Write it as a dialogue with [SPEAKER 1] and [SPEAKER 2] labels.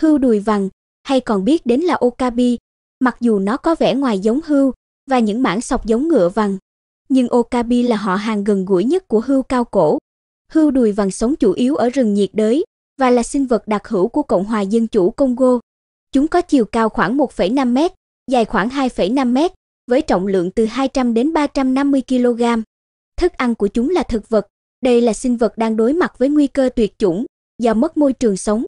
[SPEAKER 1] hươu đùi vằn, hay còn biết đến là okapi mặc dù nó có vẻ ngoài giống hươu và những mảng sọc giống ngựa vằn, nhưng okapi là họ hàng gần gũi nhất của hươu cao cổ. Hươu đùi vằn sống chủ yếu ở rừng nhiệt đới và là sinh vật đặc hữu của Cộng hòa Dân chủ Congo. Chúng có chiều cao khoảng 1,5 mét, dài khoảng 2,5 mét, với trọng lượng từ 200 đến 350 kg. Thức ăn của chúng là thực vật, đây là sinh vật đang đối mặt với nguy cơ tuyệt chủng do mất môi trường sống